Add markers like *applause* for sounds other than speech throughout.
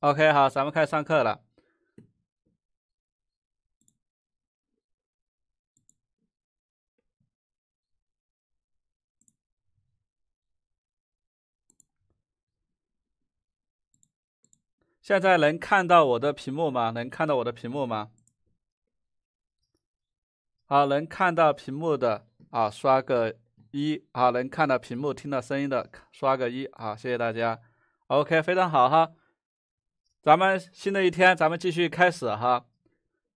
OK，好，咱们开始上课了。现在能看到我的屏幕吗？能看到我的屏幕吗？好，能看到屏幕的啊，刷个一啊；能看到屏幕、听到声音的，刷个一啊。谢谢大家。OK，非常好哈。咱们新的一天，咱们继续开始哈。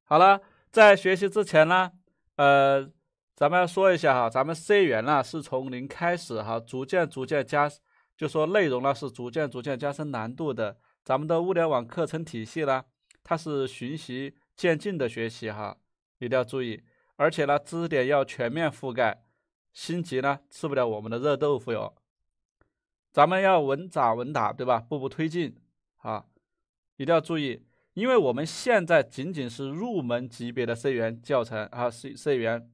好了，在学习之前呢，呃，咱们说一下哈，咱们语言呢是从零开始哈，逐渐逐渐加，就说内容呢是逐渐逐渐加深难度的。咱们的物联网课程体系呢，它是循序渐进的学习哈，一定要注意，而且呢，知识点要全面覆盖，心急呢吃不了我们的热豆腐哟。咱们要稳扎稳打，对吧？步步推进啊。一定要注意，因为我们现在仅仅是入门级别的 C 语言教程啊，C C 语言，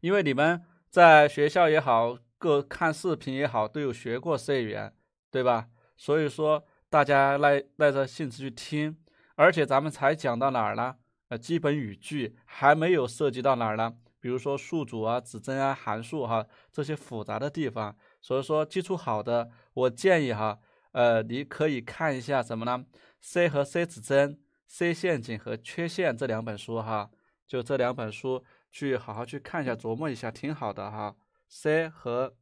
因为你们在学校也好，各看视频也好，都有学过 C 语言，对吧？所以说大家耐耐着性子去听，而且咱们才讲到哪儿呢？呃，基本语句还没有涉及到哪儿呢？比如说数组啊、指针啊、函数哈这些复杂的地方，所以说基础好的，我建议哈。呃，你可以看一下什么呢？《C 和 C 指针》《C 陷阱和缺陷》这两本书哈，就这两本书去好好去看一下、琢磨一下，挺好的哈。《C 和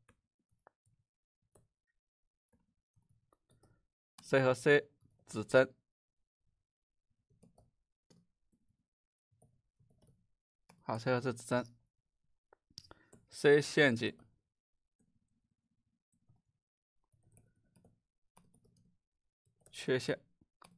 C 和 C 指针》好，《C 和 C 指针》《C 陷阱》。缺陷，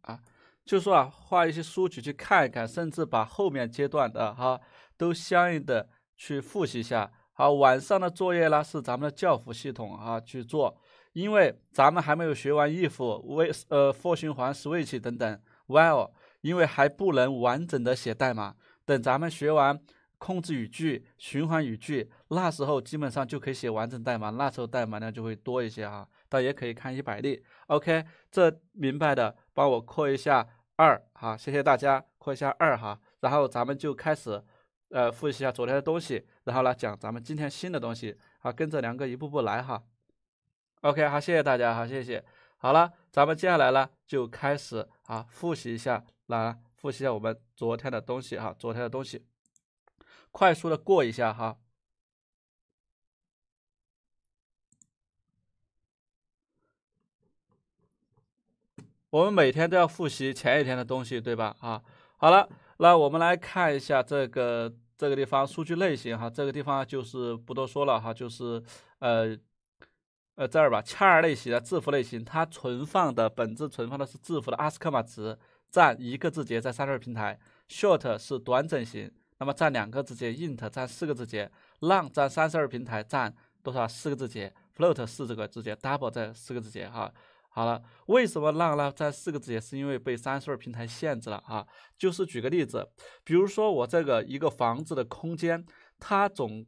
啊，就说啊，画一些书籍去看一看，甚至把后面阶段的哈都相应的去复习一下。好，晚上的作业呢是咱们的教辅系统啊去做，因为咱们还没有学完 if、w 呃 for 循环、switch 等等 while，因为还不能完整的写代码。等咱们学完控制语句、循环语句，那时候基本上就可以写完整代码，那时候代码量就会多一些啊。倒也可以看一百例，OK，这明白的帮我扩一下二哈，谢谢大家，扩一下二哈，然后咱们就开始，呃，复习一下昨天的东西，然后来讲咱们今天新的东西，好，跟着梁哥一步步来哈，OK，好，谢谢大家，哈，谢谢，好了，咱们接下来呢就开始啊，复习一下，来复习一下我们昨天的东西哈，昨天的东西，快速的过一下哈。我们每天都要复习前一天的东西，对吧？啊，好了，那我们来看一下这个这个地方数据类型哈，这个地方就是不多说了哈，就是呃呃这儿吧，char 类型的字符类型，它存放的本质存放的是字符的 a s 克 i 值，占一个字节，在32平台。short 是短整型，那么占两个字节，int 占四个字节，long 三32平台占多少四个字节，float 四个字节，double 在四个字节哈。好了，为什么浪呢？在四个字也是因为被三十二平台限制了啊。就是举个例子，比如说我这个一个房子的空间，它总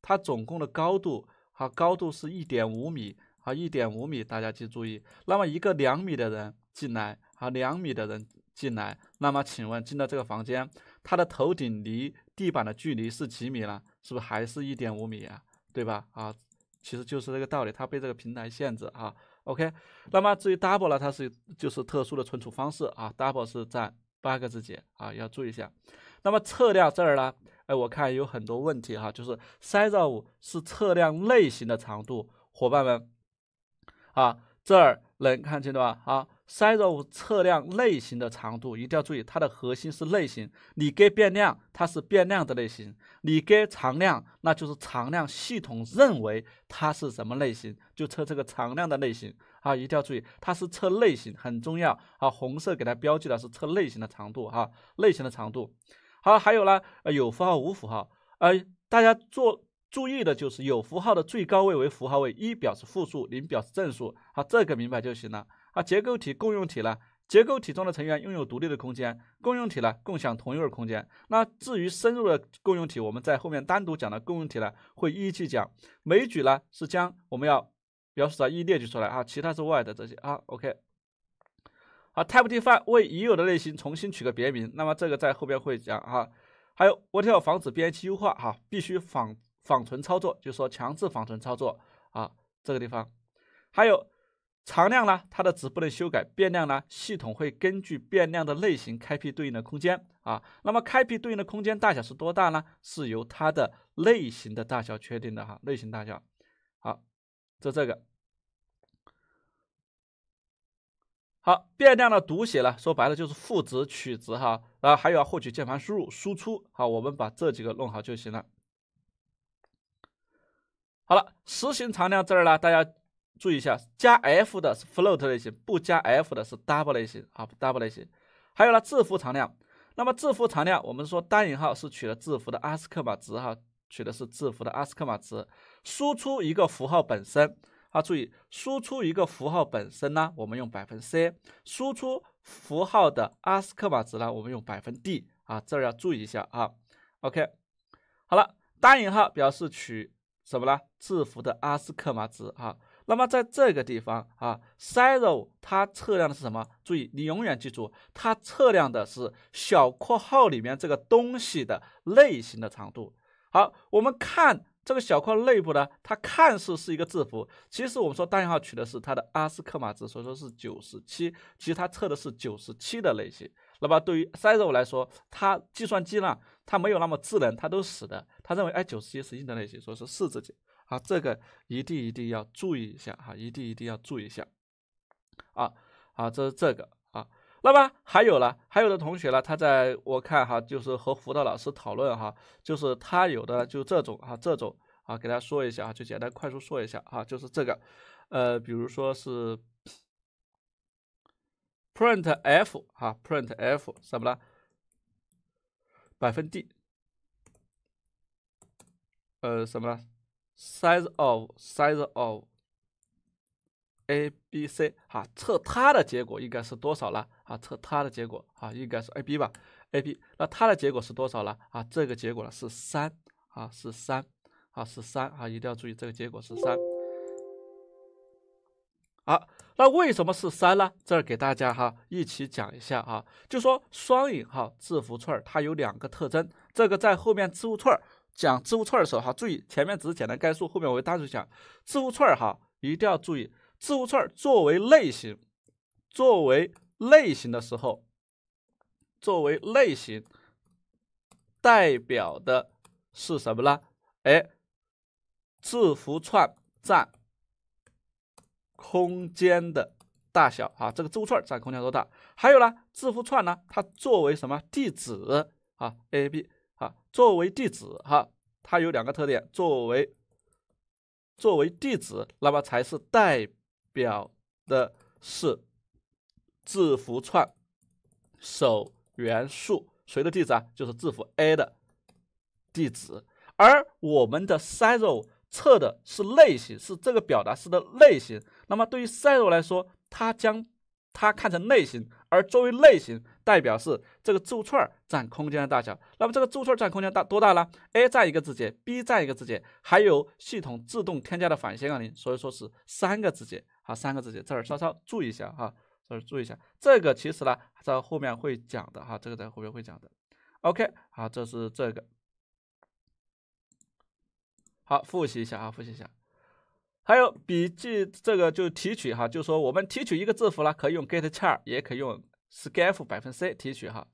它总共的高度啊，高度是一点五米啊，一点五米，大家记注意。那么一个两米的人进来啊，两米的人进来，那么请问进到这个房间，他的头顶离地板的距离是几米呢？是不是还是一点五米啊？对吧？啊，其实就是这个道理，它被这个平台限制啊。OK，那么至于 double 呢，它是就是特殊的存储方式啊，double 是占八个字节啊，要注意一下。那么测量这儿呢，哎，我看有很多问题哈，就是塞到五是测量类型的长度，伙伴们啊，这儿能看清楚吧啊？筛肉测量类型的长度，一定要注意它的核心是类型。你给变量，它是变量的类型；你给常量，那就是常量。系统认为它是什么类型，就测这个常量的类型啊！一定要注意，它是测类型，很重要啊！红色给它标记的是测类型的长度啊，类型的长度。好，还有呢，有符号无符号，呃，大家做注意的就是有符号的最高位为符号位，一表示负数，零表示正数，好，这个明白就行了。啊，结构体、共用体呢？结构体中的成员拥有独立的空间，共用体呢共享同一个空间。那至于深入的共用体，我们在后面单独讲的共用体呢，会一一去讲。每举呢是将我们要描述的，一列举出来啊，其他之外的这些啊，OK。好，typedef i n e 为已有的类型重新取个别名，那么这个在后边会讲啊。还有 w h a t i 防止编译器优化哈，必须访访存操作，就是说强制访存操作啊，这个地方还有。常量呢，它的值不能修改。变量呢，系统会根据变量的类型开辟对应的空间啊。那么开辟对应的空间大小是多大呢？是由它的类型的大小确定的哈。类型大小，好，这这个。好，变量的读写呢，说白了就是赋值取值哈。然后还有获取键盘输入输出。好，我们把这几个弄好就行了。好了，实行常量这儿呢，大家。注意一下，加 f 的是 float 类型，不加 f 的是 double 类型啊，double 类型。还有呢，字符常量。那么字符常量，我们说单引号是取的字符的 ASCII 值哈，取的是字符的 ASCII 值。输出一个符号本身啊，注意输出一个符号本身呢，我们用百分 c。输出符号的 ASCII 值呢，我们用百分 d。啊，这儿要注意一下啊。OK，好了，单引号表示取什么呢？字符的 ASCII 值啊。那么在这个地方啊，zero 它测量的是什么？注意，你永远记住，它测量的是小括号里面这个东西的类型的长度。好，我们看这个小括号内部呢，它看似是一个字符，其实我们说单引号取的是它的阿斯克码值，所以说是九十七。其实它测的是九十七的类型。那么对于 zero 来说，它计算机呢，它没有那么智能，它都死的，它认为哎九十七是硬的类型，所以是四字节。啊，这个一定一定要注意一下哈，一定一定要注意一下，啊啊，这是这个啊，那么还有呢，还有的同学呢，他在我看哈，就是和辅导老师讨论哈，就是他有的就这种啊，这种啊，给大家说一下啊，就简单快速说一下哈，就是这个，呃，比如说是 print f 哈，print f 什么呢？百分 d，呃，什么呢？size of size of a b c，哈，测它的结果应该是多少了？啊，测它的结果啊，应该是 a b 吧？a b，那它的结果是多少了？啊，这个结果呢是三，啊是三，啊是三，啊一定要注意这个结果是三。好，那为什么是三呢？这儿给大家哈一起讲一下啊，就说双引号字符串它有两个特征，这个在后面字符串。讲字符串的时候，哈，注意前面只是简单概述，后面我会单独讲字符串哈，一定要注意，字符串作为类型，作为类型的时候，作为类型代表的是什么呢？哎，字符串占空间的大小，啊，这个字符串占空间多大？还有呢，字符串呢，它作为什么地址？啊，A、B。作为地址哈，它有两个特点。作为作为地址，那么才是代表的是字符串首元素。谁的地址啊？就是字符 a 的地址。而我们的 c e r o 测的是类型，是这个表达式的类型。那么对于 c e r o 来说，它将它看成类型，而作为类型，代表是这个字符串占空间的大小。那么这个字符串占空间大多大呢？A 占一个字节，B 占一个字节，还有系统自动添加的反斜杠零，所以说是三个字节。啊，三个字节，这儿稍稍注意一下哈，这儿注意一下。这个其实呢，在后面会讲的哈，这个在后面会讲的。OK，好，这是这个。好，复习一下啊，复习一下。还有笔记，这个就提取哈，就是说我们提取一个字符呢，可以用 get char，也可以用 scanf 百分 c 提取哈，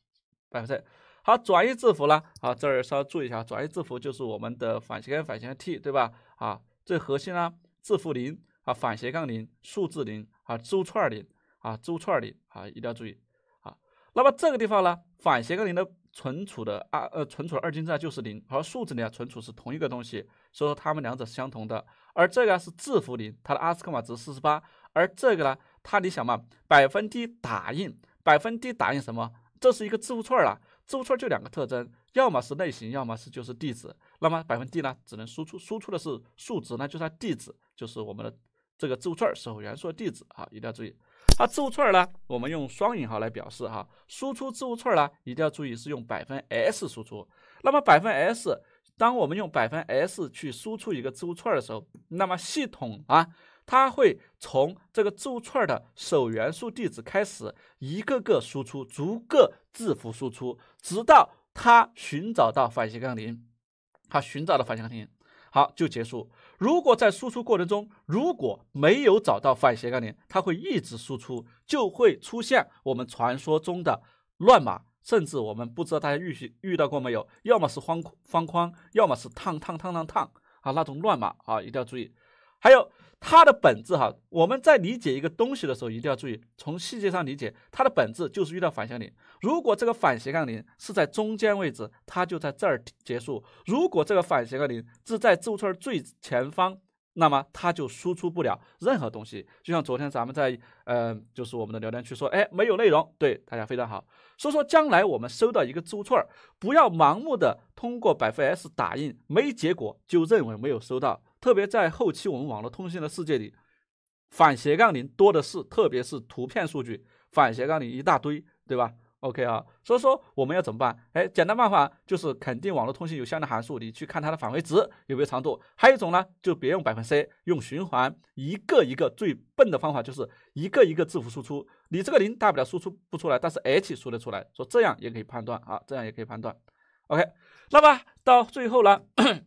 百分 c。好，转移字符呢，啊这儿稍微注意一下，转移字符就是我们的反斜杠反斜杠 t，对吧？啊，最核心呢，字符零啊，反斜杠零，数字零啊，字符串零啊，字符串零啊，一定要注意啊。那么这个地方呢，反斜杠零的存储的啊呃存储的二进制啊就是零，和数字零啊存储是同一个东西，所以说它们两者是相同的。而这个是字符零，它的 a s 克 i 码值四十八。而这个呢，它你想嘛，百分 D 打印，百分 D 打印什么？这是一个字符串了。字符串就两个特征，要么是类型，要么是就是地址。那么百分 D 呢，只能输出，输出的是数值，那就是地址，就是我们的这个字符串首元素的地址啊，一定要注意。它字符串呢，我们用双引号来表示哈。输出字符串呢，一定要注意是用百分 S 输出。那么百分 S。当我们用百分 s 去输出一个字符串的时候，那么系统啊，它会从这个字符串的首元素地址开始，一个个输出，逐个字符输出，直到它寻找到反斜杠零，它寻找到反斜杠零，好就结束。如果在输出过程中，如果没有找到反斜杠零，它会一直输出，就会出现我们传说中的乱码。甚至我们不知道大家遇遇遇到过没有，要么是方方框，要么是烫烫烫烫烫啊，那种乱码啊，一定要注意。还有它的本质哈，我们在理解一个东西的时候，一定要注意从细节上理解它的本质就是遇到反斜杠零。如果这个反斜杠零是在中间位置，它就在这儿结束；如果这个反斜杠零是在字符串最前方，那么它就输出不了任何东西。就像昨天咱们在呃，就是我们的聊天区说，哎，没有内容，对，大家非常好。所以说，将来我们收到一个字符串，不要盲目的通过百分 s 打印，没结果就认为没有收到。特别在后期我们网络通信的世界里，反斜杠零多的是，特别是图片数据，反斜杠零一大堆，对吧？OK 啊，所以说我们要怎么办？哎，简单办法就是肯定网络通信有相应的函数，你去看它的返回值有没有长度。还有一种呢，就别用百分 C，用循环一个一个。最笨的方法就是一个一个字符输出。你这个零大不了输出不出来，但是 H 输得出来，说这样也可以判断啊，这样也可以判断。OK，那么到最后呢，*coughs*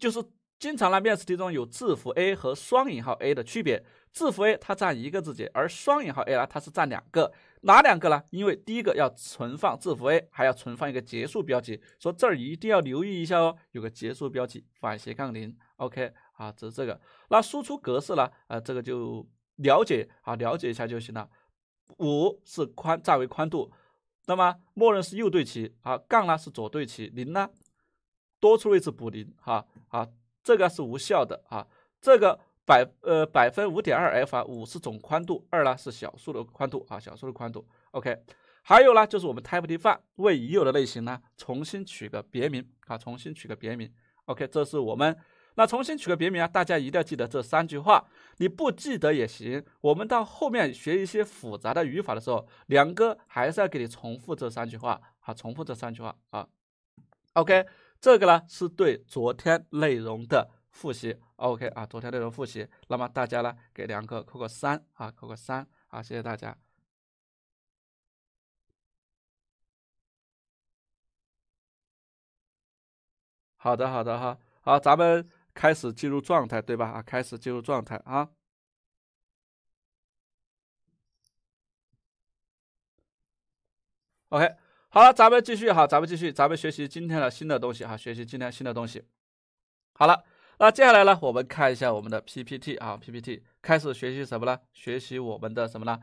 就是经常呢面试题中有字符 a 和双引号 a 的区别。字符 a 它占一个字节，而双引号 a 呢，它是占两个。哪两个呢？因为第一个要存放字符 a，还要存放一个结束标记，说这儿一定要留意一下哦，有个结束标记反斜杠零，OK，啊，这是这个。那输出格式呢？啊，这个就了解，啊，了解一下就行了。五是宽，占为宽度，那么默认是右对齐，啊，杠呢是左对齐，零呢多出位置补零，哈，啊，这个是无效的，啊，这个。百呃百分五点二 f 啊五是总宽度二呢是小数的宽度啊小数的宽度 ok 还有呢就是我们 type def 为已有的类型呢重新取个别名啊重新取个别名 ok 这是我们那重新取个别名啊大家一定要记得这三句话你不记得也行我们到后面学一些复杂的语法的时候梁哥还是要给你重复这三句话啊重复这三句话啊 ok 这个呢是对昨天内容的。复习，OK 啊，昨天内容复习，那么大家呢给梁哥扣个三啊，扣个三啊，谢谢大家。好的，好的哈，好，咱们开始进入状态，对吧？啊，开始进入状态啊。OK，好了，咱们继续哈，咱们继续，咱们学习今天的新的东西哈，学习今天新的东西。好了。那接下来呢，我们看一下我们的 PPT 啊，PPT 开始学习什么呢？学习我们的什么呢？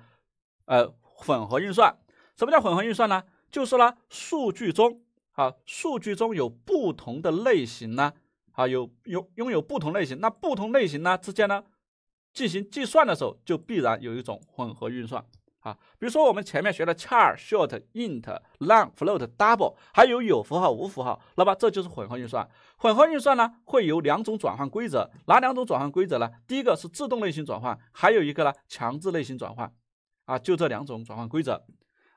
呃，混合运算。什么叫混合运算呢？就是呢，数据中啊，数据中有不同的类型呢，啊，有有拥有不同类型，那不同类型呢之间呢进行计算的时候，就必然有一种混合运算。啊，比如说我们前面学的 char、short、int、long、float、double，还有有符号、无符号，那么这就是混合运算。混合运算呢，会有两种转换规则，哪两种转换规则呢？第一个是自动类型转换，还有一个呢，强制类型转换。啊，就这两种转换规则。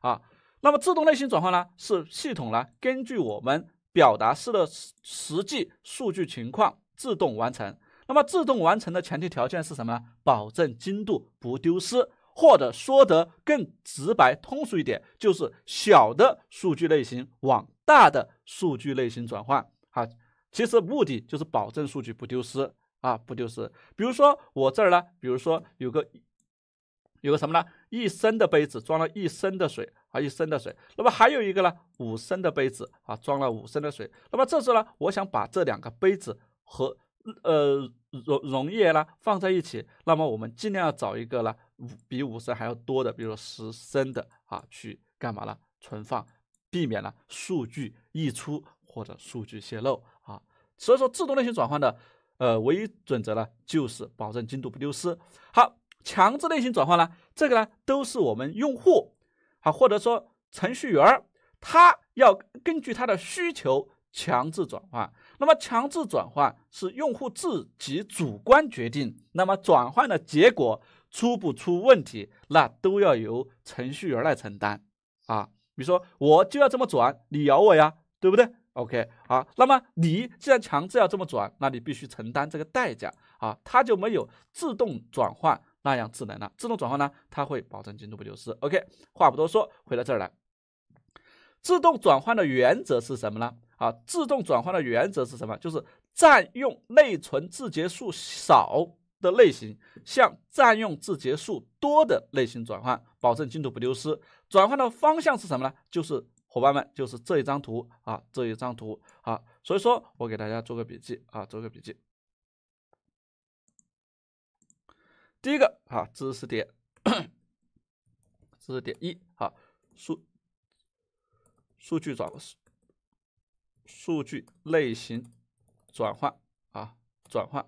啊，那么自动类型转换呢，是系统呢根据我们表达式的实际数据情况自动完成。那么自动完成的前提条件是什么？保证精度不丢失。或者说得更直白通俗一点，就是小的数据类型往大的数据类型转换。啊。其实目的就是保证数据不丢失啊，不丢失。比如说我这儿呢，比如说有个有个什么呢？一升的杯子装了一升的水啊，一升的水。那么还有一个呢，五升的杯子啊，装了五升的水。那么这时呢，我想把这两个杯子和呃溶溶液呢放在一起，那么我们尽量要找一个呢。五比五十还要多的，比如说十升的啊，去干嘛呢？存放，避免了数据溢出或者数据泄露啊。所以说，自动类型转换的呃唯一准则呢，就是保证精度不丢失。好，强制类型转换呢，这个呢都是我们用户啊，或者说程序员儿他要根据他的需求强制转换。那么强制转换是用户自己主观决定，那么转换的结果。出不出问题，那都要由程序员来承担啊。比如说，我就要这么转，你咬我呀，对不对？OK，啊，那么你既然强制要这么转，那你必须承担这个代价啊。它就没有自动转换那样智能了。自动转换呢，它会保证精度不丢失。OK，话不多说，回到这儿来。自动转换的原则是什么呢？啊，自动转换的原则是什么？就是占用内存字节数少。的类型，向占用字节数多的类型转换，保证精度不丢失。转换的方向是什么呢？就是伙伴们，就是这一张图啊，这一张图啊。所以说我给大家做个笔记啊，做个笔记。第一个啊，知识点，知识点一啊，数数据转数数据类型转换啊，转换。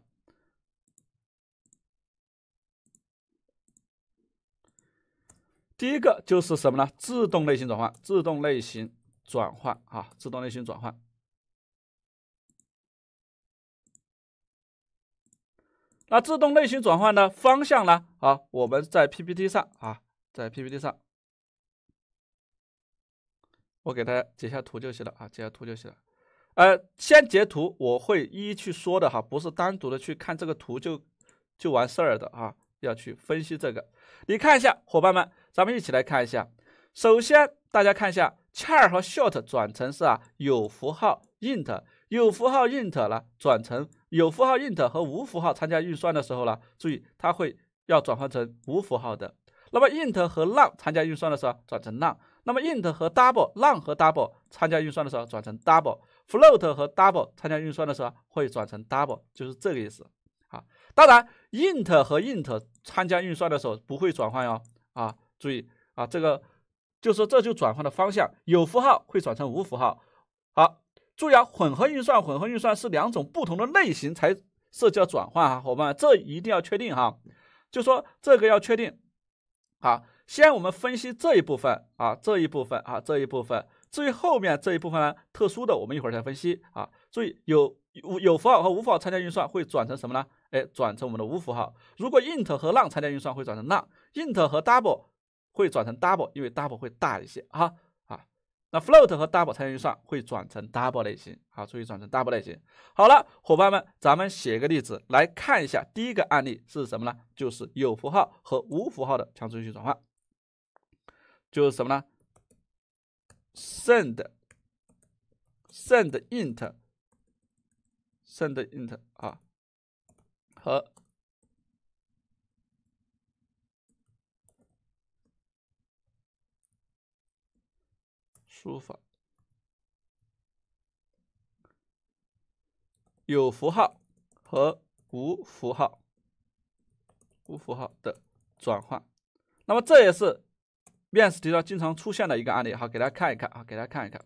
第一个就是什么呢？自动类型转换，自动类型转换啊，自动类型转换。那自动类型转换呢？方向呢？啊，我们在 PPT 上啊，在 PPT 上，我给大家截下图就行了啊，截下图就行了。呃，先截图，我会一一去说的哈，不是单独的去看这个图就就完事儿的啊，要去分析这个。你看一下，伙伴们。咱们一起来看一下，首先大家看一下 char 和 short 转成是啊有符号 int，有符号 int 了，转成有符号 int 和无符号参加运算的时候呢，注意它会要转换成无符号的。那么 int 和 long 参加运算的时候转成 long，那么 int 和 double、long 和 double 参加运算的时候转成 double，float 和 double 参加运算的时候会转成 double，就是这个意思啊。当然 int 和 int 参加运算的时候不会转换哟啊。注意啊，这个就是这就转换的方向，有符号会转成无符号。好，注意啊，混合运算，混合运算是两种不同的类型才涉及到转换啊，伙伴们这一定要确定哈。就说这个要确定好，先我们分析这一部分啊，这一部分啊，这一部分。至于后面这一部分呢，特殊的，我们一会儿再分析啊。注意有有符号和无符号参加运算会转成什么呢？哎，转成我们的无符号。如果 int 和 long 参加运算会转成 long，int 和 double。会转成 double，因为 double 会大一些，哈啊。那 float 和 double 参型运算会转成 double 类型，好，注意转成 double 类型。好了，伙伴们，咱们写一个例子来看一下。第一个案例是什么呢？就是有符号和无符号的强制类型转换，就是什么呢？send send int send int 啊和输入法有符号和无符号，无符号的转换，那么这也是面试题上经常出现的一个案例。好，给大家看一看啊，给大家看一看。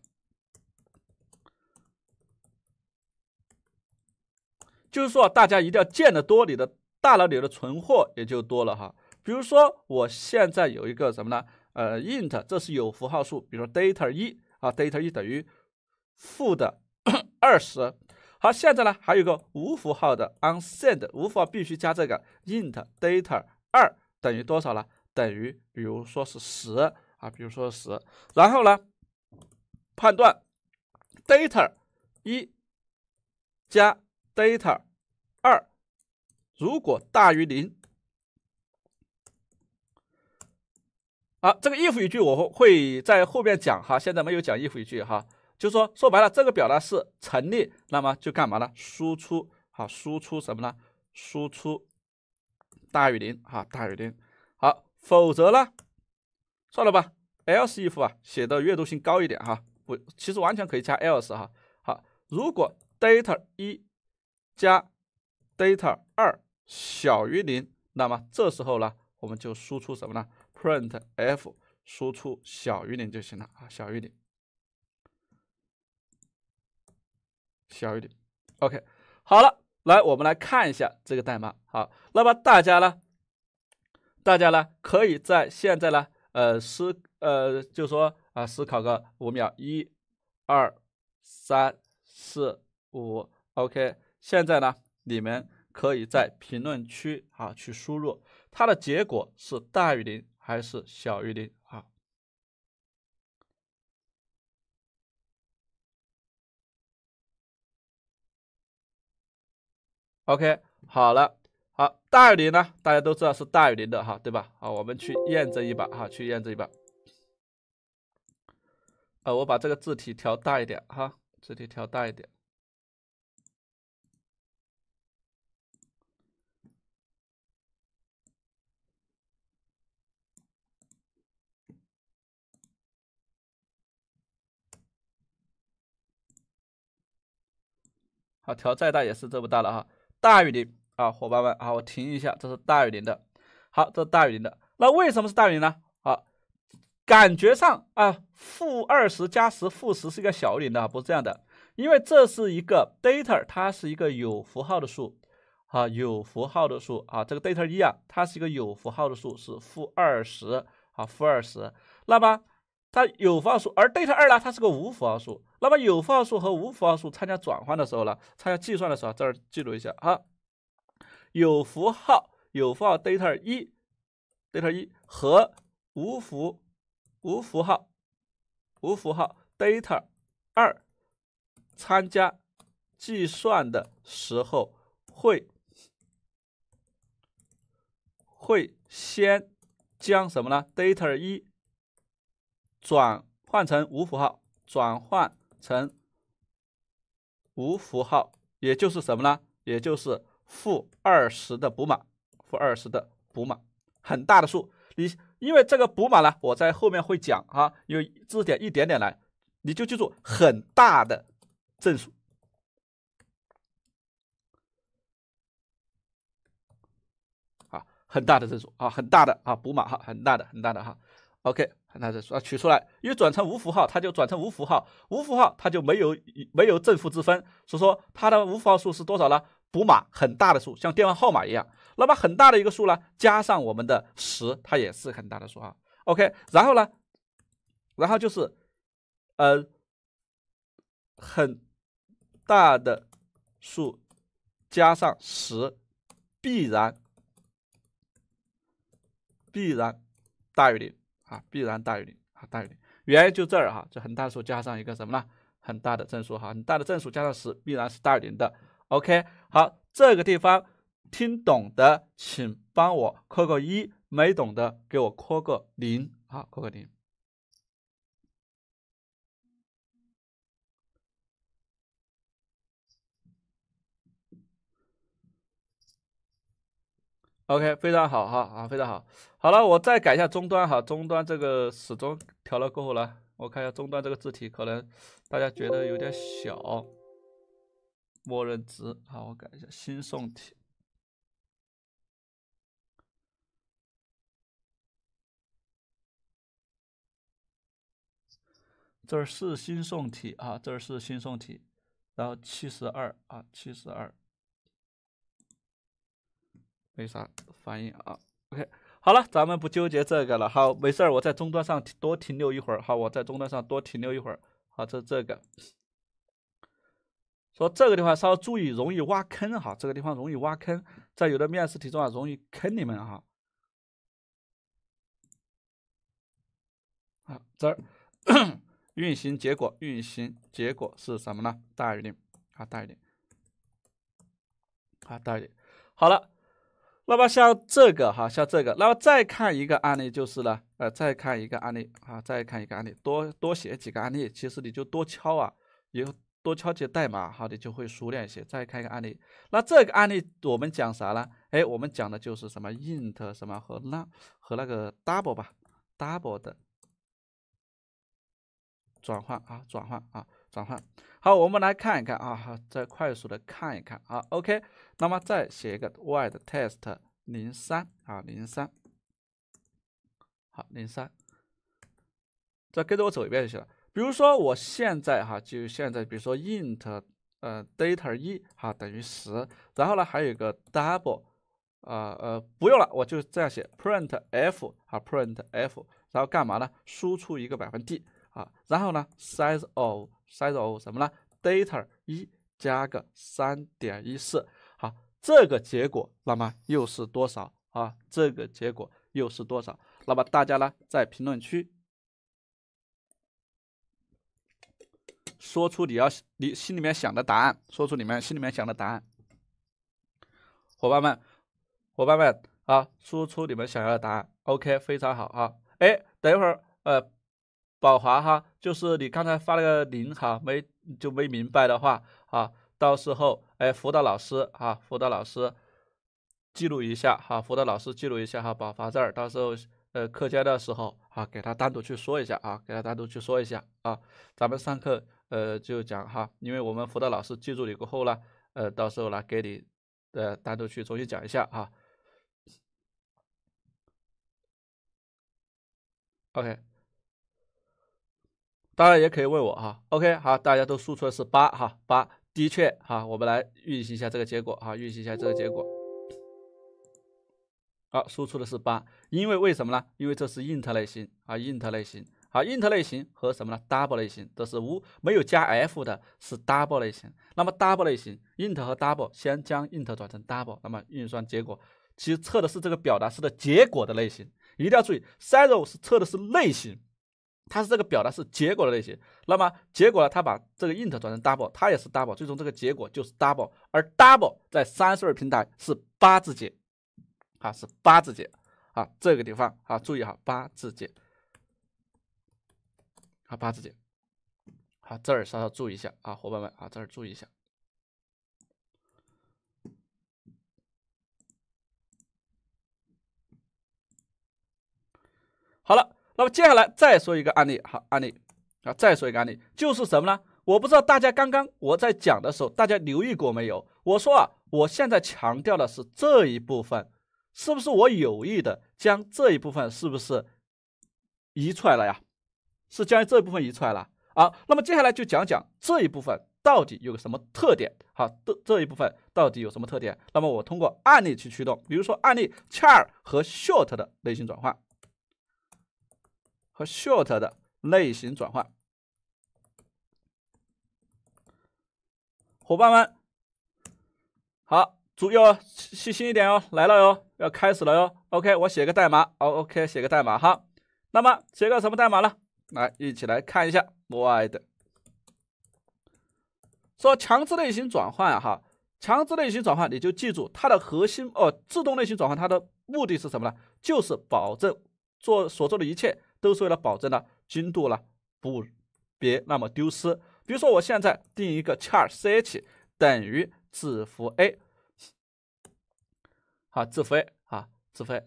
就是说，大家一定要见的多，你的大脑里的存货也就多了哈。比如说，我现在有一个什么呢？呃，int 这是有符号数，比如说 data 一啊，data 一等于负的 *coughs* 二十。好，现在呢还有个无符号的 u n s e n e d 无符号必须加这个 int data 二等于多少呢？等于比如说是十啊，比如说是十。然后呢，判断 data 一加 data 二如果大于零。好，这个 if 语句我会在后面讲哈，现在没有讲 if 语句哈，就是说说白了，这个表达式成立，那么就干嘛呢？输出哈，输出什么呢？输出大于零哈，大于零。好，否则呢，算了吧。else if 啊，写的阅读性高一点哈，不，其实完全可以加 else 哈。好，如果 data 一加 data 二小于零，那么这时候呢，我们就输出什么呢？print f 输出小于零就行了啊，小于零，小于零。OK，好了，来我们来看一下这个代码。好，那么大家呢，大家呢，可以在现在呢，呃思呃，就说啊思考个五秒，一、二、三、四、五。OK，现在呢，你们可以在评论区啊去输入它的结果是大于零。还是小于零哈。OK，好了，好大于零呢？大家都知道是大于零的哈，对吧？好，我们去验证一把哈，去验证一把。啊，我把这个字体调大一点哈，字体调大一点。啊，调再大也是这么大了哈。大于零啊，伙伴们啊，我停一下，这是大于零的。好，这是大于零的。那为什么是大于零呢？啊，感觉上啊，负二十加十负十是一个小于零的，不是这样的。因为这是一个 data，它是一个有符号的数啊，有符号的数啊，这个 data 一啊，它是一个有符号的数，是负二十啊，负二十。那么它有符号数，而 data 二呢，它是个无符号数。那么有符号数和无符号数参加转换的时候呢，参加计算的时候，这儿记录一下啊。有符号有符号 data 一，data 一和无符无符号无符号 data 二参加计算的时候，会会先将什么呢？data 一转换成无符号转换。成无符号，也就是什么呢？也就是负二十的补码，负二十的补码，很大的数。你因为这个补码呢，我在后面会讲啊，有知识点一点点来，你就记住很大的正数。啊，很大的正数啊，很大的啊，补码哈，很大的，很大的哈。OK。那就说取出来，因为转成无符号，它就转成无符号，无符号它就没有没有正负之分，所以说它的无符号数是多少呢？补码很大的数，像电话号码一样。那么很大的一个数呢，加上我们的十，它也是很大的数啊。OK，然后呢，然后就是呃很大的数加上十，必然必然大于零。啊，必然大于零啊，大于零，原因就这儿哈，就很大的数加上一个什么呢？很大的正数哈，很大的正数加上十，必然是大于零的。OK，好，这个地方听懂的请帮我扣个一，没懂的给我扣个零，好，扣个零。OK，非常好哈啊，非常好。好了，我再改一下终端哈，终端这个始终调了过后了，我看一下终端这个字体可能大家觉得有点小，默认值。好，我改一下新宋体，这是新宋体啊，这是新宋体，然后七十二啊，七十二。没啥反应啊，OK，好了，咱们不纠结这个了。好，没事儿，我在终端上多停留一会儿。好，我在终端上多停留一会儿。好，这这个，说这个地方稍微注意，容易挖坑。哈，这个地方容易挖坑，在有的面试题中啊，容易坑你们。哈，啊，这儿 *coughs* 运行结果，运行结果是什么呢？大于零。啊，大于零。好，大于零。好了。那么像这个哈，像这个，那么再看一个案例就是了，呃，再看一个案例啊，再看一个案例，多多写几个案例，其实你就多敲啊，以后多敲几代码，好，你就会熟练一些。再看一个案例，那这个案例我们讲啥呢？哎，我们讲的就是什么 int 什么和那和那个 double 吧，double 的转换啊，转换啊。转换好，我们来看一看啊，再快速的看一看啊。OK，那么再写一个 Y 的 test 零三啊，零三，好零三，再跟着我走一遍就行了。比如说我现在哈，就现在，比如说 int 呃 data 一哈等于十，然后呢还有一个 double，呃呃不用了，我就这样写 print f 啊，print f，然后干嘛呢？输出一个百分 d 啊，然后呢 size of。size of 什么呢？data 一加个三点一四，好，这个结果那么又是多少啊？这个结果又是多少？那么大家呢，在评论区说出你要你心里面想的答案，说出你们心里面想的答案。伙伴们，伙伴们啊，说出你们想要的答案。OK，非常好啊。哎，等一会儿呃。宝华哈，就是你刚才发了个零哈，没就没明白的话啊，到时候哎，辅导老师啊，辅导老师记录一下哈，辅导老师记录一下哈，宝华这儿，到时候呃，课间的时候啊，给他单独去说一下啊，给他单独去说一下啊，咱们上课呃就讲哈，因为我们辅导老师记住你过后呢，呃，到时候呢给你呃单独去重新讲一下哈，OK。当然也可以问我哈，OK，好，大家都输出的是八哈，八的确哈，我们来运行一下这个结果哈，运行一下这个结果，啊，输出的是八，因为为什么呢？因为这是 int 类型啊，int 类型啊，int 类型和什么呢？double 类型都是无，没有加 f 的是 double 类型。那么 double 类型，int 和 double 先将 int 转成 double，那么运算结果其实测的是这个表达式的结果的类型，一定要注意 s h a r 是测的是类型。它是这个表达是结果的类型，那么结果呢？它把这个 int 转成 double，它也是 double，最终这个结果就是 double。而 double 在三十二平台是八字节，啊，是八字节，啊，这个地方啊，注意哈，八字节，啊，八字节，好，这儿稍稍注意一下啊，伙伴们啊，这儿注意一下，好了。那么接下来再说一个案例，好案例啊，再说一个案例，就是什么呢？我不知道大家刚刚我在讲的时候，大家留意过没有？我说啊，我现在强调的是这一部分，是不是我有意的将这一部分是不是移出来了呀？是将这一部分移出来了。好，那么接下来就讲讲这一部分到底有个什么特点？好，的这一部分到底有什么特点？那么我通过案例去驱动，比如说案例 char 和 short 的类型转换。和 short 的类型转换，伙伴们，好，注意哦，细心一点哦，来了哟，要开始了哟。OK，我写个代码，OK，写个代码哈。那么写个什么代码呢？来，一起来看一下。w o d 的，说强制类型转换啊，哈，强制类型转换，你就记住它的核心哦。自动类型转换它的目的是什么呢？就是保证做所做的一切。都是为了保证呢精度呢，不别那么丢失。比如说，我现在定一个 char c h 等于字符 a，好，字符 a，啊，字符 a。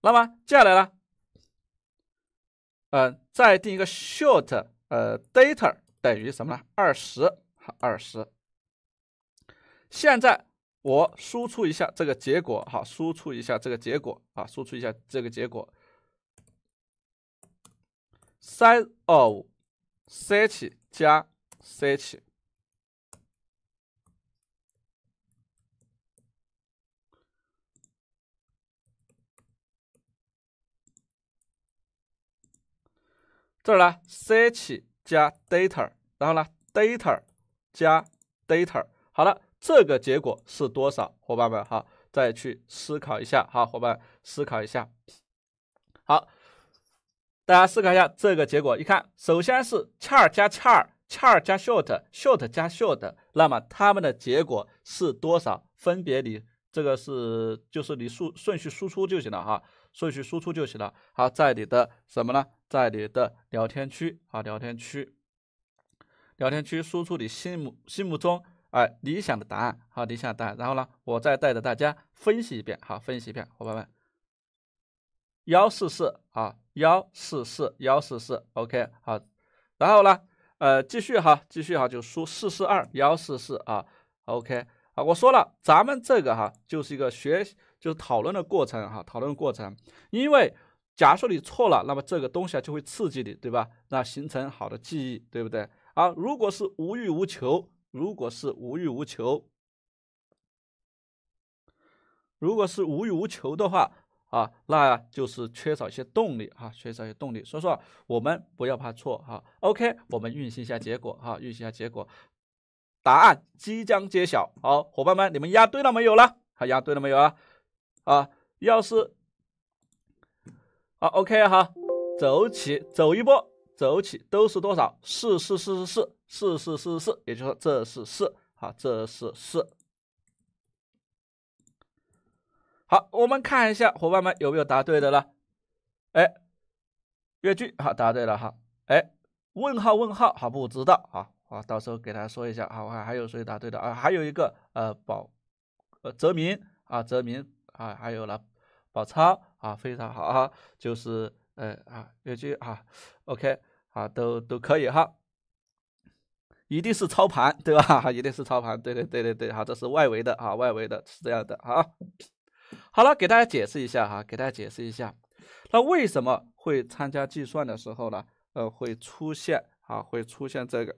那么接下来呢，嗯，再定一个 short 呃 data 等于什么呢？二十，二十。现在我输出一下这个结果，哈，输出一下这个结果，啊，输出一下这个结果。size of search 加 search，这儿呢，search 加 data，然后呢，data 加 data，好了，这个结果是多少？伙伴们，哈，再去思考一下，哈，伙伴思考一下，好。大家思考一下这个结果，一看，首先是 char 加 char，char 加 short，short 加 short，那么它们的结果是多少？分别你这个是就是你输顺序输出就行了哈，顺序输出就行了。好，在你的什么呢？在你的聊天区啊，聊天区，聊天区输出你心目心目中哎理想的答案，好，理想的答案。然后呢，我再带着大家分析一遍，好，分析一遍，伙伴们。幺四四啊，幺四四幺四四，OK，好，然后呢，呃，继续哈，继续哈，就输四四二幺四四啊，OK，啊，我说了，咱们这个哈就是一个学，就是讨论的过程哈，讨论过程，因为假设你错了，那么这个东西啊就会刺激你，对吧？那形成好的记忆，对不对？啊，如果是无欲无求，如果是无欲无求，如果是无欲无求的话。啊，那就是缺少一些动力哈，缺少一些动力，所以说我们不要怕错哈。OK，我们运行一下结果哈，运行一下结果，答案即将揭晓。好，伙伴们，你们押对了没有了？还押对了没有啊？啊，要是好 OK 哈，走起，走一波，走起都是多少？四四四四四四四四，也就是说这是四，好，这是四。好，我们看一下伙伴们有没有答对的了。哎，越剧，好，答对了哈。哎，问号问号，好，不知道啊。啊，到时候给大家说一下啊。我看还有谁答对的啊？还有一个呃，宝呃泽明啊，泽明啊，还有了宝超啊，非常好啊。就是呃啊，越剧啊，OK 啊，都都可以哈。一定是操盘对吧？*laughs* 一定是操盘，对对对对对，哈，这是外围的啊，外围的是这样的啊。好了，给大家解释一下哈，给大家解释一下，那为什么会参加计算的时候呢？呃，会出现啊，会出现这个。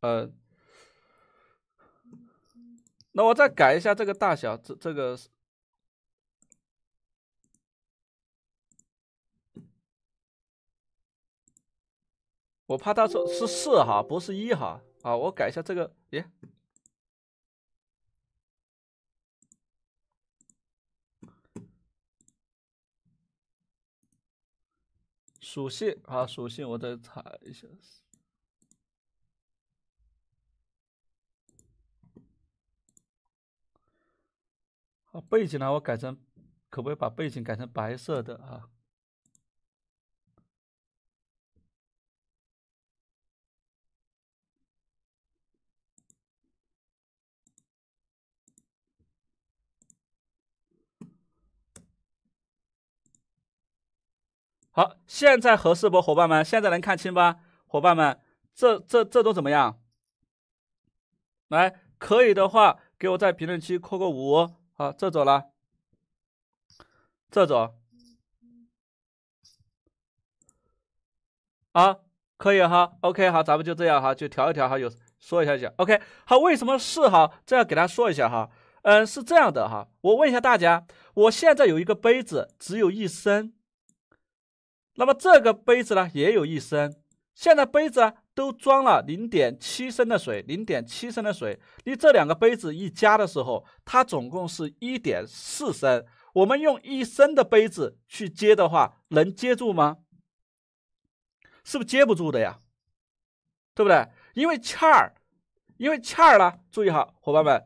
呃，那我再改一下这个大小，这这个，我怕他说是四哈，不是一哈。好，我改一下这个。耶，属性啊，属性，我再查一下。好，背景呢？我改成，可不可以把背景改成白色的啊？好，现在合适不，伙伴们？现在能看清吧，伙伴们？这、这、这都怎么样？来，可以的话，给我在评论区扣个五。好，这种了，这种，啊，可以哈。OK，好，咱们就这样哈，就调一调哈，有说一下就 OK，好，为什么是哈？这样给大家说一下哈。嗯，是这样的哈。我问一下大家，我现在有一个杯子，只有一升。那么这个杯子呢，也有一升。现在杯子啊都装了零点七升的水，零点七升的水。你这两个杯子一加的时候，它总共是一点四升。我们用一升的杯子去接的话，能接住吗？是不是接不住的呀？对不对？因为欠儿，因为欠儿呢，注意哈，伙伴们，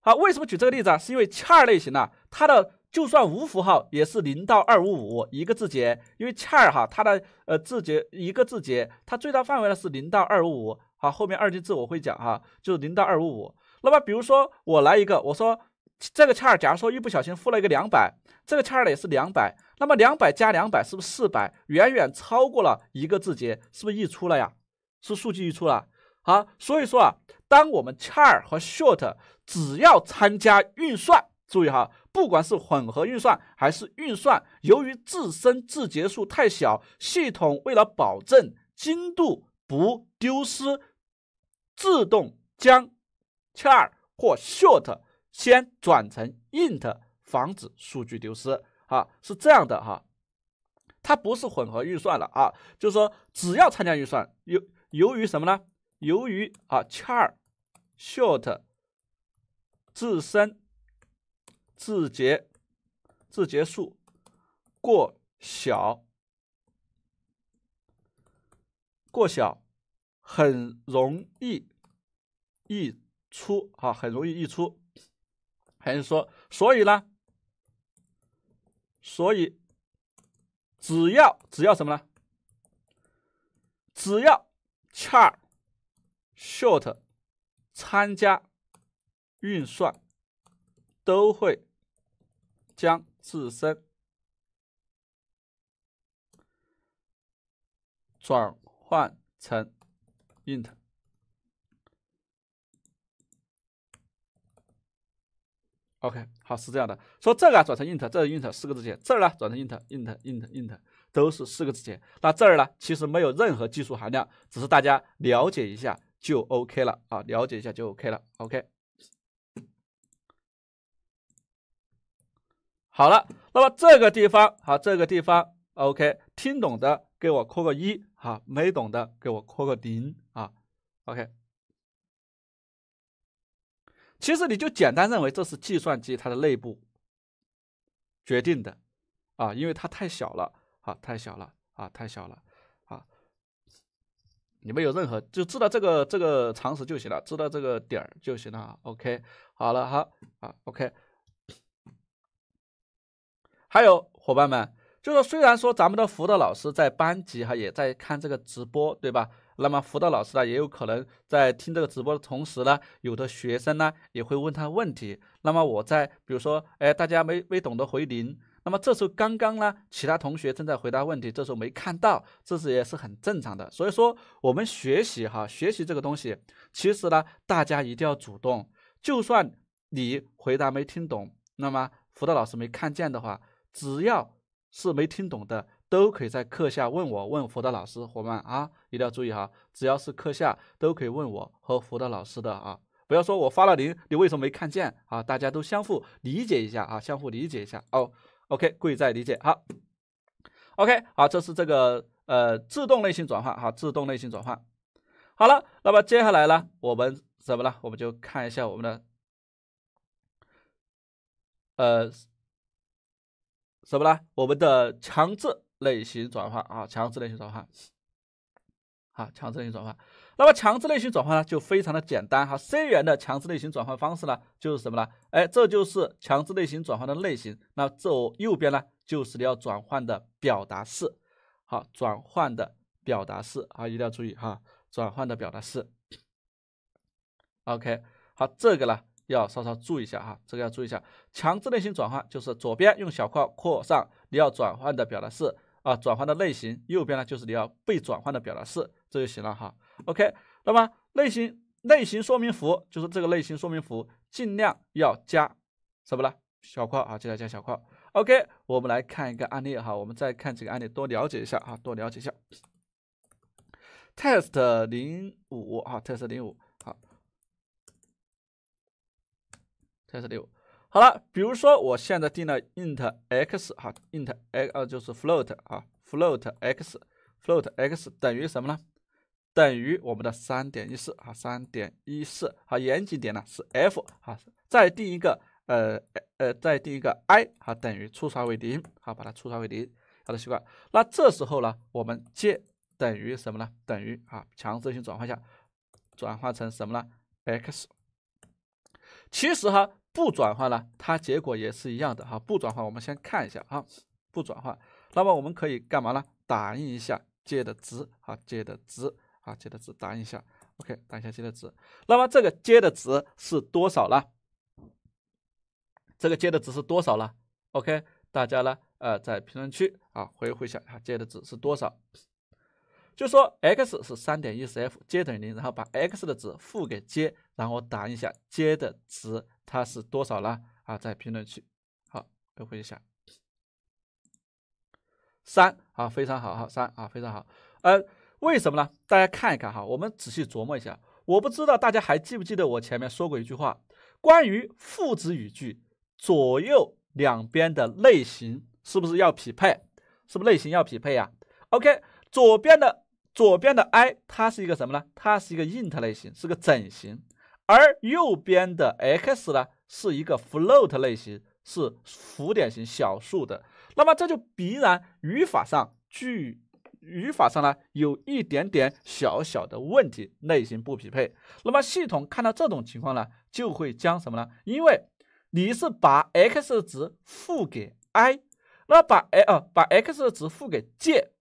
好，为什么举这个例子啊？是因为欠儿类型呢，它的。就算无符号也是零到二五五一个字节，因为 char 哈它的呃字节一个字节，它最大范围呢是零到二五五。好，后面二进制我会讲哈，就是零到二五五。那么比如说我来一个，我说这个 char 假如说一不小心付了一个两百，这个 char 呢也是两百，那么两百加两百是不是四百？远远超过了一个字节，是不是溢出了呀？是数据溢出了。好，所以说啊，当我们 char 和 short 只要参加运算，注意哈。不管是混合运算还是运算，由于自身字节数太小，系统为了保证精度不丢失，自动将 char 或 short 先转成 int，防止数据丢失。啊，是这样的哈，它不是混合运算了啊，就是说只要参加运算，由由于什么呢？由于啊 char、short 自身。字节字节数过小，过小很容易溢出啊，很容易溢出。还是说，所以呢？所以只要只要什么呢？只要 char、short 参加运算，都会。将自身转换成 int。OK，好，是这样的，说这个转成 int，这是 int 四个字节，这儿呢转成 int，int，int，int 都是四个字节。那这儿呢，其实没有任何技术含量，只是大家了解一下就 OK 了啊，了解一下就 OK 了。OK。好了，那么这个地方，好，这个地方，OK，听懂的给我扣个一，哈，没懂的给我扣个零，啊，OK。其实你就简单认为这是计算机它的内部决定的，啊，因为它太小了，啊，太小了，啊，太小了，啊，你没有任何就知道这个这个常识就行了，知道这个点儿就行了，OK。好了，好，啊，OK。还有伙伴们，就是虽然说咱们的辅导老师在班级哈也在看这个直播，对吧？那么辅导老师呢也有可能在听这个直播的同时呢，有的学生呢也会问他问题。那么我在比如说，哎，大家没没懂得回零。那么这时候刚刚呢，其他同学正在回答问题，这时候没看到，这是也是很正常的。所以说我们学习哈，学习这个东西，其实呢大家一定要主动。就算你回答没听懂，那么辅导老师没看见的话。只要是没听懂的，都可以在课下问我，问辅导老师、伙伴啊，一定要注意哈。只要是课下都可以问我和辅导老师的啊，不要说我发了零，你为什么没看见啊？大家都相互理解一下啊，相互理解一下哦。OK，贵在理解哈。OK，好，这是这个呃自动类型转换哈，自动类型转换。好了，那么接下来呢，我们怎么了？我们就看一下我们的呃。什么呢？我们的强制类型转换啊，强制类型转换，好，强制类型转换。那么强制类型转换呢，就非常的简单哈。C 语言的强制类型转换方式呢，就是什么呢？哎，这就是强制类型转换的类型。那这右边呢，就是你要转换的表达式，好，转换的表达式啊，一定要注意哈，转换的表达式。OK，好，这个呢。要稍稍注意一下哈，这个要注意一下。强制类型转换就是左边用小括号括上你要转换的表达式啊，转换的类型，右边呢就是你要被转换的表达式，这就行了哈。OK，那么类型类型说明符就是这个类型说明符，尽量要加什么呢？小括号啊，尽量加小括号。OK，我们来看一个案例哈，我们再看几个案例，多了解一下啊，多了解一下。test 零五啊，test 零五。测试六，好了，比如说我现在定了 int x 哈 i n t x 啊就是 float 啊，float x，float x 等于什么呢？等于我们的三点一四啊，三点一四啊，严谨点呢是 f 啊。再定一个呃呃，再定一个 i 啊，等于初始为零好，把它初始为零，好的习惯。那这时候呢，我们接等于什么呢？等于啊，强制性转换下，转换成什么呢？x。其实哈。不转换呢，它结果也是一样的哈。不转换，我们先看一下哈。不转换，那么我们可以干嘛呢？打印一下 j 的值，啊 j 的值，啊 j 的值，打印一下。OK，打印一下 j 的值。那么这个 j 的值是多少呢？这个 j 的值是多少呢 o k 大家呢，呃，在评论区啊，回复一下，它 j 的值是多少？就说 x 是三点一四 f，j 等于零，然后把 x 的值赋给 j，然后打印一下 j 的值。它是多少呢？啊？在评论区，好，回复一下。三啊，非常好哈，三啊，非常好。呃，为什么呢？大家看一看哈，我们仔细琢磨一下。我不知道大家还记不记得我前面说过一句话，关于父子语句左右两边的类型是不是要匹配？是不是类型要匹配呀？OK，左边的左边的 i 它是一个什么呢？它是一个 int 类型，是个整型。而右边的 x 呢，是一个 float 类型，是浮点型小数的。那么这就必然语法上句，语法上呢，有一点点小小的问题，类型不匹配。那么系统看到这种情况呢，就会将什么呢？因为你是把 x 的值付给 i，那把 x 哦，把 x 的值付给 j，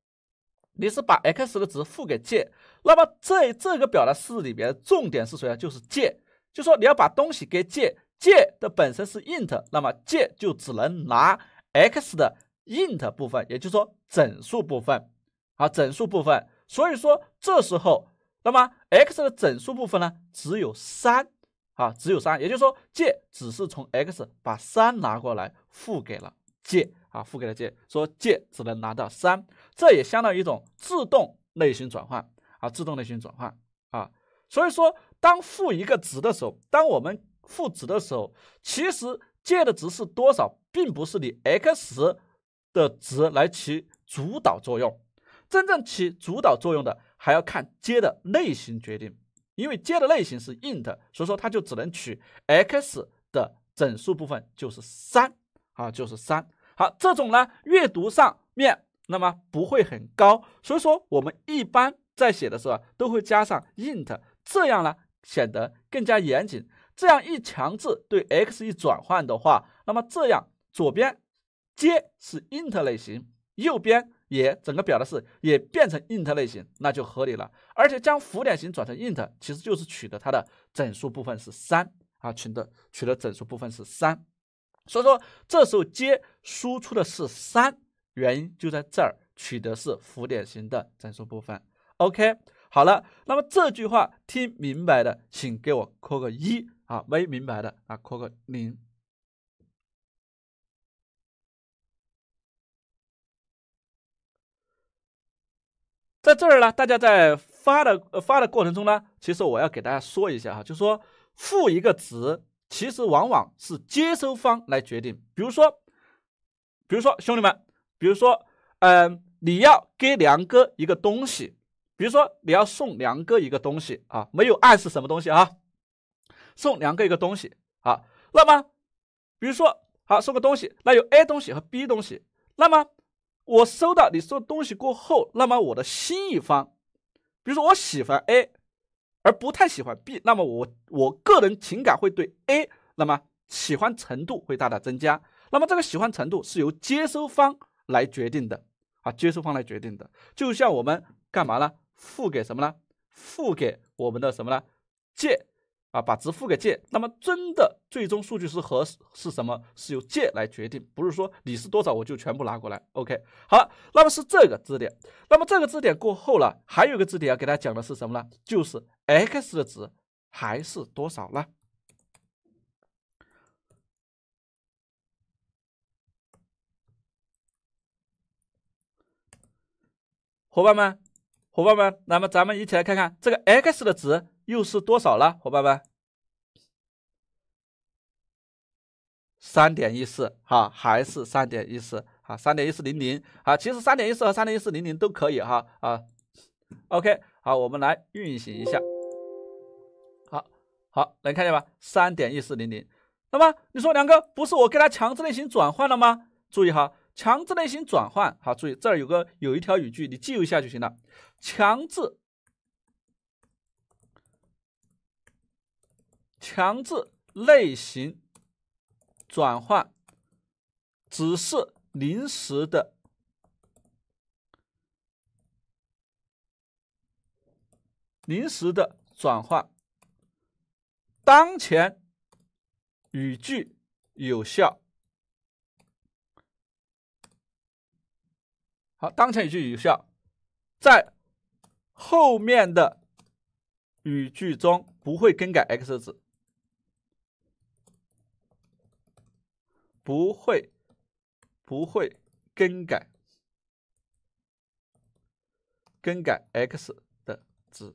你是把 x 的值付给 j。那么这这个表达式里边重点是谁呢？就是借，就说你要把东西给借。借的本身是 int，那么借就只能拿 x 的 int 部分，也就是说整数部分啊，整数部分。所以说这时候，那么 x 的整数部分呢只有三啊，只有三。也就是说借只是从 x 把三拿过来付给了借啊，付给了借，说借只能拿到三，这也相当于一种自动类型转换。啊，自动类型转换啊，所以说当赋一个值的时候，当我们赋值的时候，其实借的值是多少，并不是你 x 的值来起主导作用，真正起主导作用的还要看接的类型决定。因为接的类型是 int，所以说它就只能取 x 的整数部分，就是三啊，就是三。好，这种呢阅读上面那么不会很高，所以说我们一般。在写的时候都会加上 int，这样呢显得更加严谨。这样一强制对 x 一转换的话，那么这样左边接是 int 类型，右边也整个表的是也变成 int 类型，那就合理了。而且将浮点型转成 int，其实就是取得它的整数部分是三啊，取得取得整数部分是三，所以说这时候接输出的是三，原因就在这儿取得是浮点型的整数部分。OK，好了，那么这句话听明白的，请给我扣个一啊；没明白的啊，扣个零。在这儿呢，大家在发的发的过程中呢，其实我要给大家说一下哈，就是说负一个值，其实往往是接收方来决定。比如说，比如说兄弟们，比如说，嗯，你要给梁哥一个东西。比如说你要送梁哥一个东西啊，没有暗示什么东西啊，送梁哥一个东西啊。那么，比如说好送个东西，那有 A 东西和 B 东西。那么我收到你送的东西过后，那么我的心一方，比如说我喜欢 A，而不太喜欢 B，那么我我个人情感会对 A 那么喜欢程度会大大增加。那么这个喜欢程度是由接收方来决定的啊，接收方来决定的。就像我们干嘛呢？付给什么呢？付给我们的什么呢？借啊，把值付给借。那么真的最终数据是和是什么？是由借来决定，不是说你是多少我就全部拿过来。OK，好，那么是这个知识点。那么这个知识点过后了，还有一个知识点要给大家讲的是什么呢？就是 X 的值还是多少呢？伙伴们。伙伴们，那么咱们一起来看看这个 x 的值又是多少了，伙伴们，三点一四哈，还是三点一四啊，三点一四零零啊，其实三点一四和三点一四零零都可以哈啊，OK，好，我们来运行一下，好好能看见吧，三点一四零零。那么你说梁哥，不是我给他强制类型转换了吗？注意哈。强制类型转换，好，注意这儿有个有一条语句，你记一下就行了。强制强制类型转换只是临时的，临时的转换，当前语句有效。好，当前语句有效，在后面的语句中不会更改 x 值，不会不会更改更改 x 的值。